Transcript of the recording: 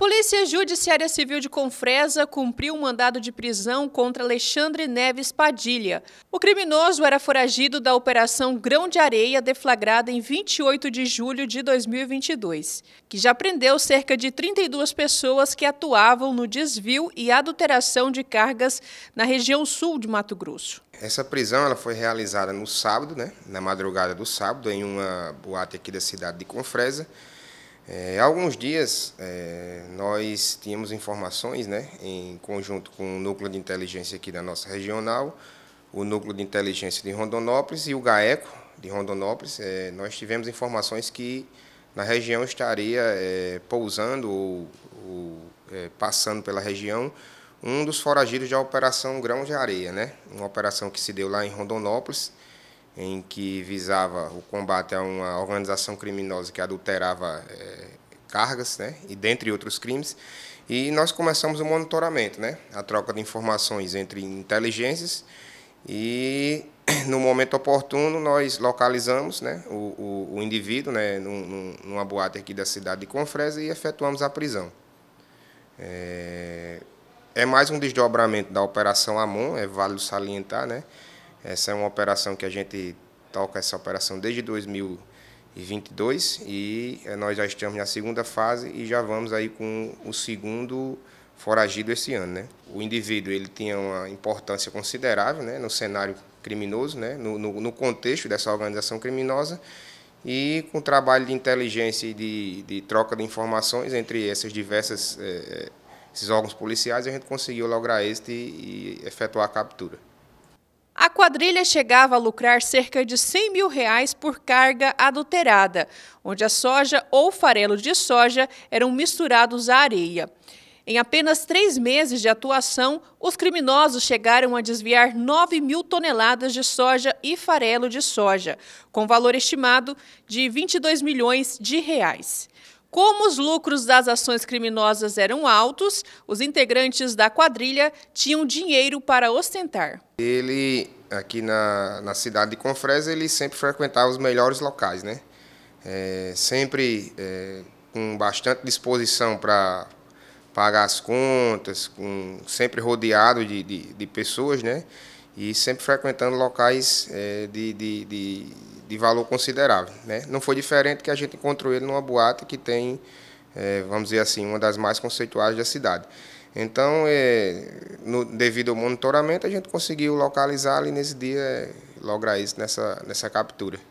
Polícia Judiciária Civil de Confresa cumpriu um mandado de prisão contra Alexandre Neves Padilha. O criminoso era foragido da Operação Grão de Areia, deflagrada em 28 de julho de 2022, que já prendeu cerca de 32 pessoas que atuavam no desvio e adulteração de cargas na região sul de Mato Grosso. Essa prisão ela foi realizada no sábado, né, na madrugada do sábado, em uma boate aqui da cidade de Confresa. É, há alguns dias é, nós tínhamos informações, né, em conjunto com o núcleo de inteligência aqui da nossa regional, o núcleo de inteligência de Rondonópolis e o GAECO de Rondonópolis, é, nós tivemos informações que na região estaria é, pousando ou, ou é, passando pela região um dos foragidos da Operação Grão de Areia, né, uma operação que se deu lá em Rondonópolis, em que visava o combate a uma organização criminosa que adulterava é, cargas, né? e dentre outros crimes. E nós começamos o monitoramento, né? a troca de informações entre inteligências e no momento oportuno nós localizamos né, o, o, o indivíduo né, num, numa boate aqui da cidade de Confresa e efetuamos a prisão. É, é mais um desdobramento da Operação Amon, é válido salientar. Né? Essa é uma operação que a gente toca, essa operação desde 2000 e 22 e eh, nós já estamos na segunda fase e já vamos aí com o segundo foragido esse ano, né? O indivíduo ele tinha uma importância considerável, né, no cenário criminoso, né, no, no, no contexto dessa organização criminosa e com o trabalho de inteligência e de, de troca de informações entre essas diversas é, esses órgãos policiais a gente conseguiu lograr êxito e efetuar a captura. A quadrilha chegava a lucrar cerca de 100 mil reais por carga adulterada, onde a soja ou farelo de soja eram misturados à areia. Em apenas três meses de atuação, os criminosos chegaram a desviar 9 mil toneladas de soja e farelo de soja, com valor estimado de 22 milhões de reais. Como os lucros das ações criminosas eram altos, os integrantes da quadrilha tinham dinheiro para ostentar. Ele, aqui na, na cidade de Confresa, ele sempre frequentava os melhores locais, né? É, sempre é, com bastante disposição para pagar as contas, com, sempre rodeado de, de, de pessoas, né? E sempre frequentando locais é, de, de, de de valor considerável. Né? Não foi diferente que a gente encontrou ele numa boate que tem, é, vamos dizer assim, uma das mais conceituais da cidade. Então, é, no, devido ao monitoramento, a gente conseguiu localizar ali nesse dia, é, lograr isso nessa, nessa captura.